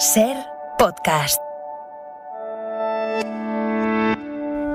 Ser podcast.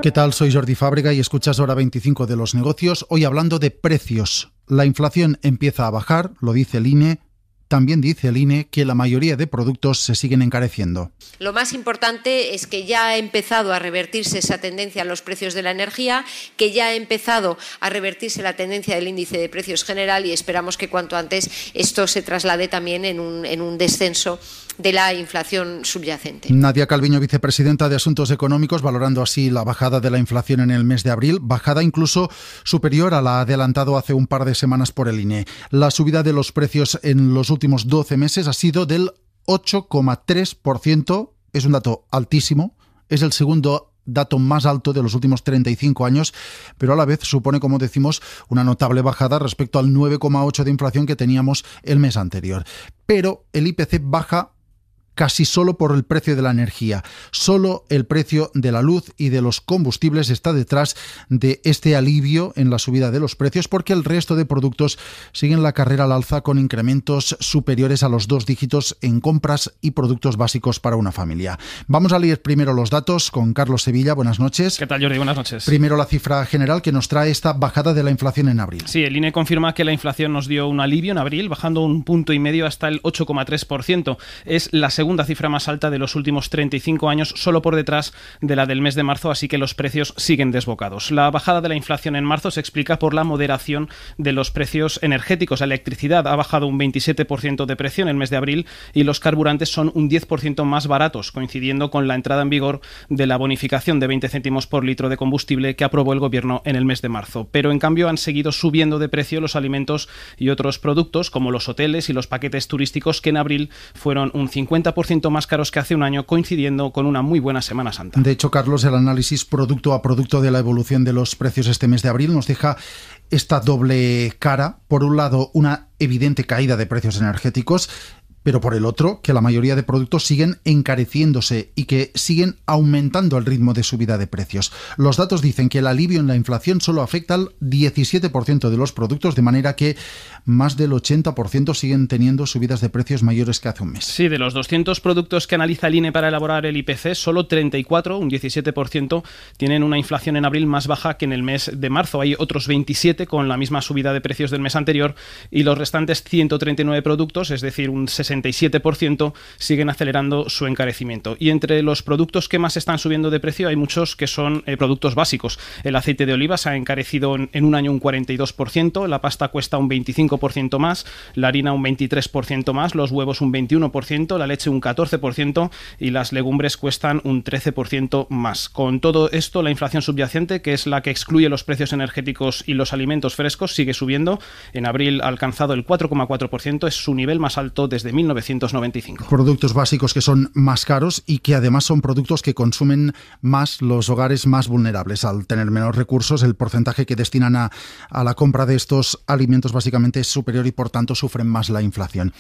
¿Qué tal? Soy Jordi Fábrega y escuchas Hora 25 de los Negocios, hoy hablando de precios. La inflación empieza a bajar, lo dice el INE, también dice el INE que la mayoría de productos se siguen encareciendo. Lo más importante es que ya ha empezado a revertirse esa tendencia a los precios de la energía, que ya ha empezado a revertirse la tendencia del índice de precios general y esperamos que cuanto antes esto se traslade también en un, en un descenso de la inflación subyacente. Nadia Calviño, vicepresidenta de Asuntos Económicos, valorando así la bajada de la inflación en el mes de abril, bajada incluso superior a la adelantado hace un par de semanas por el INE. La subida de los precios en los últimos 12 meses ha sido del 8,3%. Es un dato altísimo. Es el segundo dato más alto de los últimos 35 años, pero a la vez supone, como decimos, una notable bajada respecto al 9,8 de inflación que teníamos el mes anterior. Pero el IPC baja casi solo por el precio de la energía. Solo el precio de la luz y de los combustibles está detrás de este alivio en la subida de los precios porque el resto de productos siguen la carrera al alza con incrementos superiores a los dos dígitos en compras y productos básicos para una familia. Vamos a leer primero los datos con Carlos Sevilla. Buenas noches. ¿Qué tal, Jordi? Buenas noches. Primero la cifra general que nos trae esta bajada de la inflación en abril. Sí, el INE confirma que la inflación nos dio un alivio en abril, bajando un punto y medio hasta el 8,3%. Es la segunda cifra más alta de los últimos 35 años, solo por detrás de la del mes de marzo, así que los precios siguen desbocados. La bajada de la inflación en marzo se explica por la moderación de los precios energéticos. La electricidad ha bajado un 27% de precio en el mes de abril y los carburantes son un 10% más baratos, coincidiendo con la entrada en vigor de la bonificación de 20 céntimos por litro de combustible que aprobó el gobierno en el mes de marzo. Pero en cambio han seguido subiendo de precio los alimentos y otros productos como los hoteles y los paquetes turísticos que en abril fueron un 50% más caros que hace un año, coincidiendo con una muy buena Semana Santa. De hecho, Carlos, el análisis producto a producto de la evolución de los precios este mes de abril nos deja esta doble cara. Por un lado, una evidente caída de precios energéticos pero por el otro, que la mayoría de productos siguen encareciéndose y que siguen aumentando el ritmo de subida de precios. Los datos dicen que el alivio en la inflación solo afecta al 17% de los productos, de manera que más del 80% siguen teniendo subidas de precios mayores que hace un mes. Sí, de los 200 productos que analiza el INE para elaborar el IPC, solo 34, un 17%, tienen una inflación en abril más baja que en el mes de marzo. Hay otros 27 con la misma subida de precios del mes anterior y los restantes 139 productos, es decir, un 60 ciento siguen acelerando su encarecimiento. Y entre los productos que más están subiendo de precio hay muchos que son eh, productos básicos. El aceite de oliva se ha encarecido en, un año un 42%, la pasta cuesta un 25% más, la harina un 23% más, los huevos un 21%, la leche un 14% y las legumbres cuestan un 13% más. Con todo esto, la inflación subyacente, que es la que excluye los precios energéticos y los alimentos frescos, sigue subiendo. En abril ha alcanzado el 4,4%, es su nivel más alto desde mil 1995. Productos básicos que son más caros y que además son productos que consumen más los hogares más vulnerables. Al tener menos recursos, el porcentaje que destinan a, la compra de estos alimentos básicamente es superior y por tanto sufren más la inflación.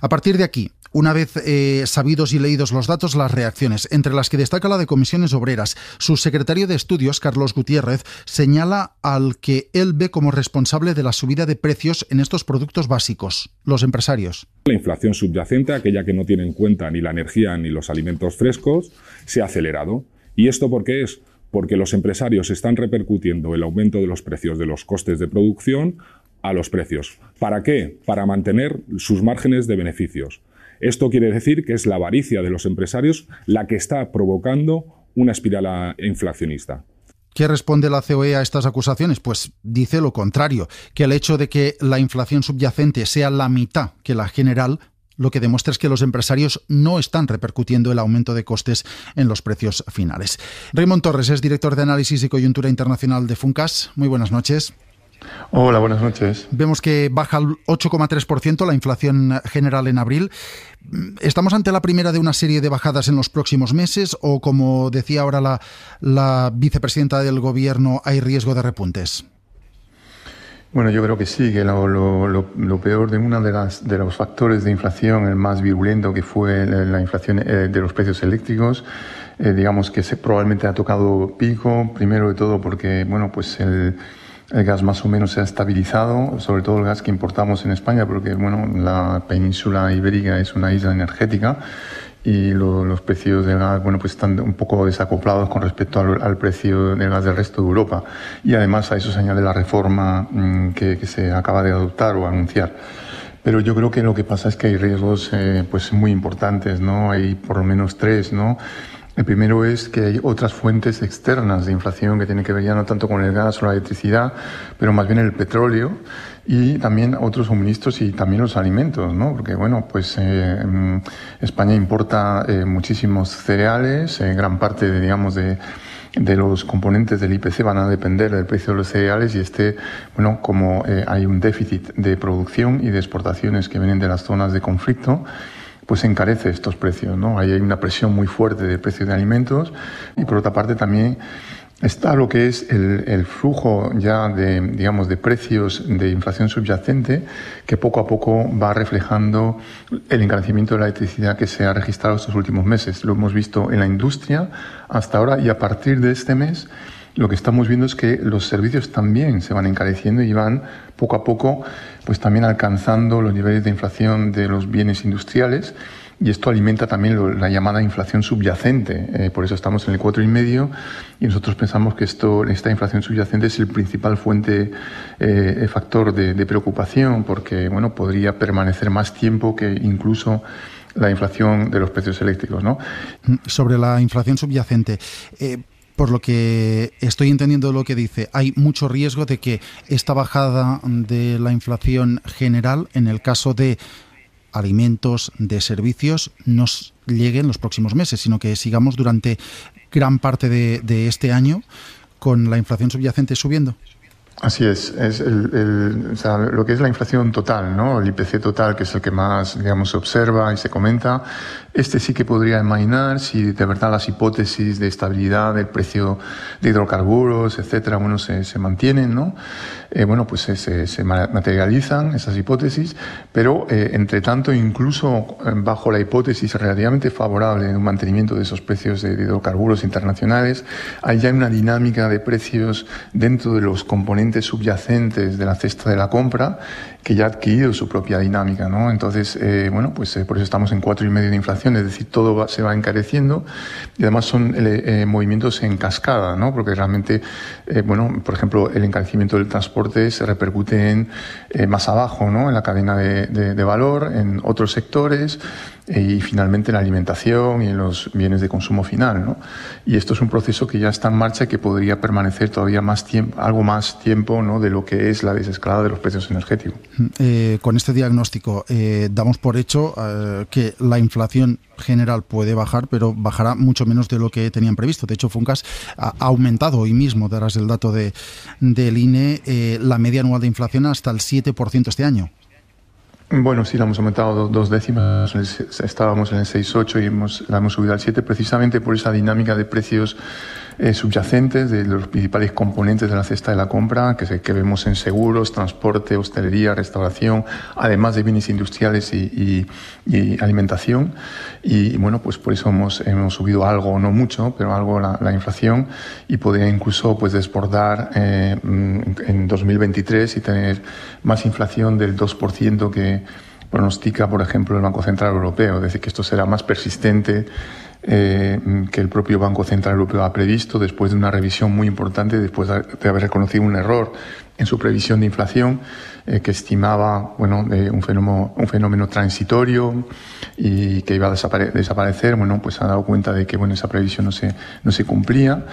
A partir de aquí, una vez eh, sabidos y leídos los datos, las reacciones, entre las que destaca la de comisiones obreras, su secretario de estudios, Carlos Gutiérrez, señala al que él ve como responsable de la subida de precios en estos productos básicos, los empresarios. La inflación subyacente, aquella que no tiene en cuenta ni la energía ni los alimentos frescos, se ha acelerado. ¿Y esto por qué es? Porque los empresarios están repercutiendo el aumento de los precios de los costes de producción a los precios. ¿Para qué? Para mantener sus márgenes de beneficios. Esto quiere decir que es la avaricia de los empresarios la que está provocando una espiral inflacionista. ¿Qué responde la COE a estas acusaciones? Pues dice lo contrario, que el hecho de que la inflación subyacente sea la mitad que la general lo que demuestra es que los empresarios no están repercutiendo el aumento de costes en los precios finales. Raymond Torres es director de análisis y coyuntura internacional de Funcas. Muy buenas noches. Hola, buenas noches. Vemos que baja el 8,3% la inflación general en abril. ¿Estamos ante la primera de una serie de bajadas en los próximos meses o, como decía ahora la vicepresidenta del Gobierno, hay riesgo de repuntes? Bueno, yo creo que sí, que lo, peor de uno de, las, de los factores de inflación, el más virulento que fue la, inflación eh, de los precios eléctricos, eh, digamos que se, probablemente ha tocado pico, primero de todo porque, bueno, pues el, gas más o menos se ha estabilizado, sobre todo el gas que importamos en España, porque, bueno, la península ibérica es una isla energética y los precios del gas bueno, pues están un poco desacoplados con respecto al, precio del gas del resto de Europa. Y además a eso se añade la reforma mm, que, se acaba de adoptar o anunciar. Pero yo creo que lo que pasa es que hay riesgos eh, pues muy importantes, ¿no? Hay por lo menos tres, ¿no? El primero es que hay otras fuentes externas de inflación que tienen que ver ya no tanto con el gas o la electricidad, pero más bien el petróleo y también otros suministros y también los alimentos, ¿no? Porque, bueno, pues eh, mm, España importa eh, muchísimos cereales, eh, gran parte, de, digamos, de los componentes del IPC van a depender del precio de los cereales y este, bueno, como hay un déficit de producción y de exportaciones que vienen de las zonas de conflicto, pues encarece estos precios. ¿no? Ahí hay una presión muy fuerte de precios de alimentos y por otra parte también está lo que es el, el, flujo ya de, digamos, de precios de inflación subyacente que poco a poco va reflejando el encarecimiento de la electricidad que se ha registrado estos últimos meses. Lo hemos visto en la industria hasta ahora y a partir de este mes lo que estamos viendo es que los servicios también se van encareciendo y van poco a poco pues también alcanzando los niveles de inflación de los bienes industriales y esto alimenta también la llamada inflación subyacente. Eh, por eso estamos en el 4,5 y nosotros pensamos que esto, esta inflación subyacente es el principal fuente, eh, eh, factor de, preocupación porque bueno, podría permanecer más tiempo que incluso la inflación de los precios eléctricos. ¿no? Mm, sobre la inflación subyacente por lo que estoy entendiendo lo que dice, hay mucho riesgo de que esta bajada de la inflación general, en el caso de alimentos, de servicios, nos llegue en los próximos meses, sino que sigamos durante gran parte de, este año con la inflación subyacente subiendo. Así es, lo que es la inflación total, ¿no? el IPC total, que es el que más digamos, se observa y se comenta, este sí que podría imaginar si de verdad las hipótesis de estabilidad del precio de hidrocarburos, etcétera, bueno, se, mantienen, ¿no? Eh, bueno, pues se, materializan esas hipótesis, pero eh, entre tanto, incluso eh, bajo la hipótesis relativamente favorable de un mantenimiento de esos precios de, hidrocarburos internacionales, hay ya una dinámica de precios dentro de los componentes subyacentes de la cesta de la compra que ya ha adquirido su propia dinámica, ¿no? Entonces, bueno, pues por eso estamos en cuatro y medio de inflación es decir, todo se va encareciendo y además son eh, eh, movimientos en cascada, Porque realmente, eh, bueno, por ejemplo, el encarecimiento del transporte se repercute en, más abajo, En la cadena de valor, en otros sectores. Eh, y finalmente en la alimentación y en los bienes de consumo final. ¿no? Y esto es un proceso que ya está en marcha y que podría permanecer todavía más tiempo, algo más tiempo ¿no? de lo que es la desescalada de los precios energéticos. Mm, eh, con este diagnóstico, eh, damos por hecho que la inflación general puede bajar, pero bajará mucho menos de lo que tenían previsto. De hecho, Funcas ha aumentado hoy mismo, darás el dato de, del INE, la media anual de inflación hasta el 7% este año. Bueno, sí, la hemos aumentado dos décimas. Estábamos en el 6,8 y hemos, la hemos subido al 7 precisamente por esa dinámica de precios eh, subyacentes de los principales componentes de la cesta de la compra, que, se, que vemos en seguros, transporte, hostelería, restauración, además de bienes industriales y, alimentación. Y, bueno, pues por eso hemos, hemos, subido algo, no mucho, pero algo la, inflación y podría incluso pues desbordar eh, mm, en 2023 y tener más inflación del 2% que pronostica, por ejemplo, el Banco Central Europeo. Es decir, que esto será más persistente eh, que el propio Banco Central Europeo ha previsto después de una revisión muy importante, después de haber reconocido un error en su previsión de inflación, eh, que estimaba bueno, un, fenómeno, un fenómeno transitorio y que iba a desaparecer. Bueno, pues ha dado cuenta de que bueno, esa previsión no se, no se cumplía,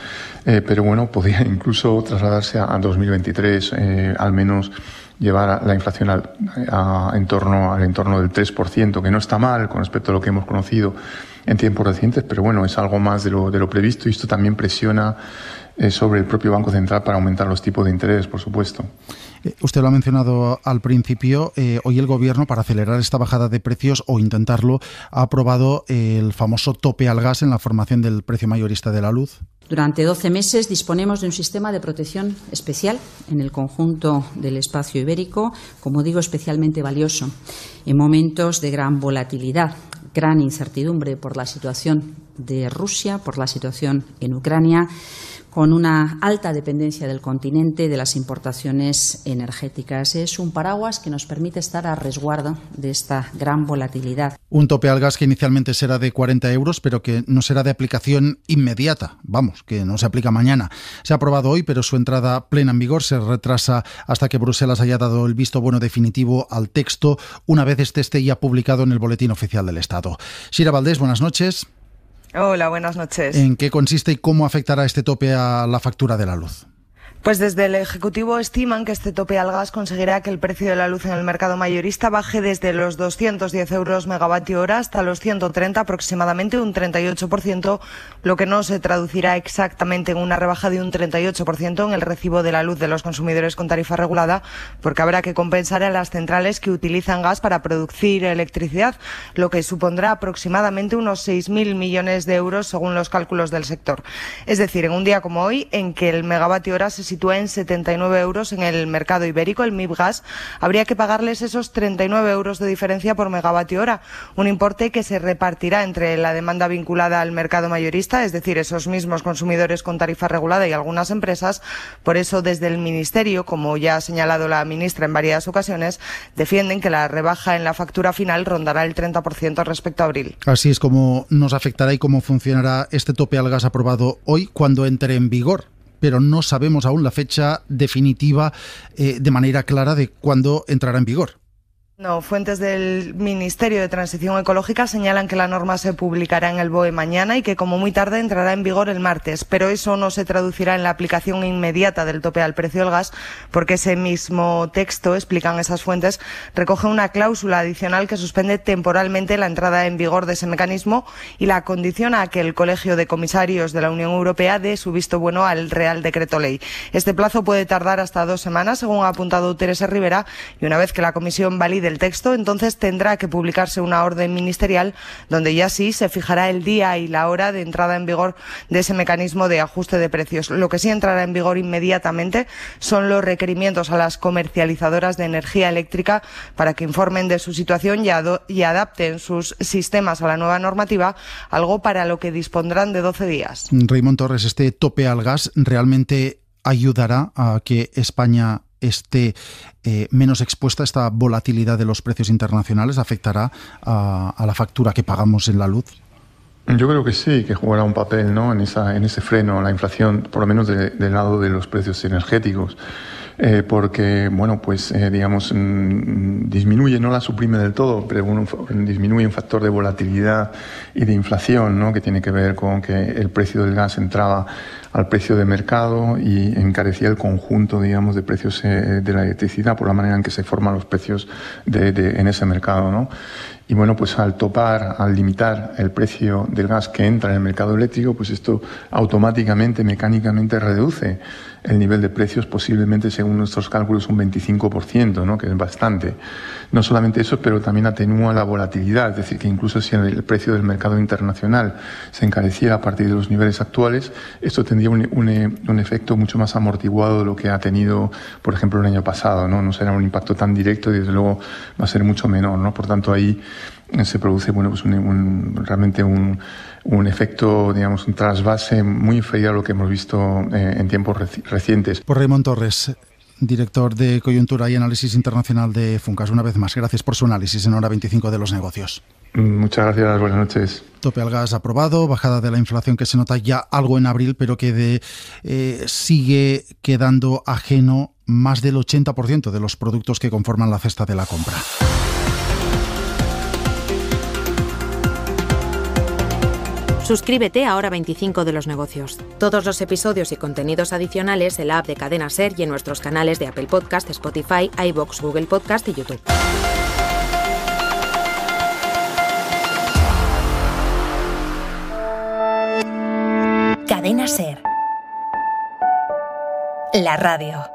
eh, pero bueno, podía incluso trasladarse a, 2023, eh, al menos llevar la inflación al, en torno, al entorno del 3%, que no está mal con respecto a lo que hemos conocido en tiempos recientes, pero bueno, es algo más de lo, de lo previsto y esto también presiona sobre el propio Banco Central para aumentar los tipos de interés, por supuesto. Eh, usted lo ha mencionado al principio. Eh, hoy el Gobierno, para acelerar esta bajada de precios o intentarlo, ha aprobado eh, el famoso tope al gas en la formación del precio mayorista de la luz. Durante 12 meses disponemos de un sistema de protección especial en el conjunto del espacio ibérico, como digo, especialmente valioso en momentos de gran volatilidad, gran incertidumbre por la situación de Rusia, por la situación en Ucrania con una alta dependencia del continente de las importaciones energéticas. Es un paraguas que nos permite estar a resguardo de esta gran volatilidad. Un tope al gas que inicialmente será de 40 euros, pero que no será de aplicación inmediata. Vamos, que no se aplica mañana. Se ha aprobado hoy, pero su entrada plena en vigor se retrasa hasta que Bruselas haya dado el visto bueno definitivo al texto, una vez este esté ya publicado en el Boletín Oficial del Estado. Sira Valdés, buenas noches. Hola, buenas noches. ¿En qué consiste y cómo afectará este tope a la factura de la luz? Pues desde el Ejecutivo estiman que este tope al gas conseguirá que el precio de la luz en el mercado mayorista baje desde los 210 euros megavatio hora hasta los 130 aproximadamente, un 38%, lo que no se traducirá exactamente en una rebaja de un 38% en el recibo de la luz de los consumidores con tarifa regulada, porque habrá que compensar a las centrales que utilizan gas para producir electricidad, lo que supondrá aproximadamente unos 6.000 millones de euros según los cálculos del sector. Es decir, en un día como hoy, en que el megavatio hora se sitúa en 79 euros en el mercado ibérico, el MIPGAS... habría que pagarles esos 39 euros de diferencia por megavatio hora, un importe que se repartirá entre la demanda vinculada al mercado mayorista, es decir, esos mismos consumidores con tarifa regulada y algunas empresas. Por eso, desde el Ministerio, como ya ha señalado la ministra en varias ocasiones, defienden que la rebaja en la factura final rondará el 30% respecto a abril. Así es como nos afectará y cómo funcionará este tope al gas aprobado hoy cuando entre en vigor pero no sabemos aún la fecha definitiva eh, de manera clara de cuándo entrará en vigor. No, fuentes del Ministerio de Transición Ecológica señalan que la norma se publicará en el BOE mañana y que como muy tarde entrará en vigor el martes, pero eso no se traducirá en la aplicación inmediata del tope al precio del gas porque ese mismo texto, explican esas fuentes, recoge una cláusula adicional que suspende temporalmente la entrada en vigor de ese mecanismo y la condiciona a que el Colegio de Comisarios de la Unión Europea dé su visto bueno al Real Decreto Ley. Este plazo puede tardar hasta dos semanas, según ha apuntado Teresa Rivera, y una vez que la Comisión valide del texto, entonces tendrá que publicarse una orden ministerial donde ya sí se fijará el día y la hora de entrada en vigor de ese mecanismo de ajuste de precios. Lo que sí entrará en vigor inmediatamente son los requerimientos a las comercializadoras de energía eléctrica para que informen de su situación y, y adapten sus sistemas a la nueva normativa, algo para lo que dispondrán de 12 días. Raymond Torres, este tope al gas realmente ayudará a que España esté eh, menos expuesta a esta volatilidad de los precios internacionales, afectará a, la factura que pagamos en la luz? Yo creo que sí, que jugará un papel en, ese freno a la inflación, por lo menos del lado de los precios energéticos. Eh, porque, bueno, pues eh, digamos, mm, mm, disminuye, no la suprime del todo, pero disminuye un factor de volatilidad y de inflación, ¿no? que tiene que ver con que el precio del gas entraba al precio de mercado y encarecía el conjunto, digamos, de precios eh, de la electricidad por la manera en que se forman los precios en ese mercado, ¿no? Y bueno, pues al topar, al limitar el precio del gas que entra en el mercado eléctrico, pues esto automáticamente, mecánicamente reduce el nivel de precios posiblemente, según nuestros cálculos, un 25%, ¿no? que es bastante. No solamente eso, pero también atenúa la volatilidad, es decir, que incluso si el precio del mercado internacional se encarecía a partir de los niveles actuales, esto tendría un, efecto mucho más amortiguado de lo que ha tenido, por ejemplo, el año pasado. No, no será un impacto tan directo y, desde luego, va a ser mucho menor. ¿no? Por tanto, ahí se produce bueno, pues un, realmente un, un, efecto, digamos, un trasvase muy inferior a lo que hemos visto eh, en tiempos recientes. Por Raymond Torres, director de Coyuntura y Análisis Internacional de Funcas, una vez más, gracias por su análisis en Hora 25 de los Negocios. Muchas gracias, buenas noches. Tope al gas aprobado, bajada de la inflación que se nota ya algo en abril, pero que eh, sigue quedando ajeno más del 80% de los productos que conforman la cesta de la compra. Suscríbete a Hora 25 de los Negocios. Todos los episodios y contenidos adicionales en la app de Cadena Ser y en nuestros canales de Apple Podcast, Spotify, iBox, Google Podcast y YouTube. Cadena Ser. La radio.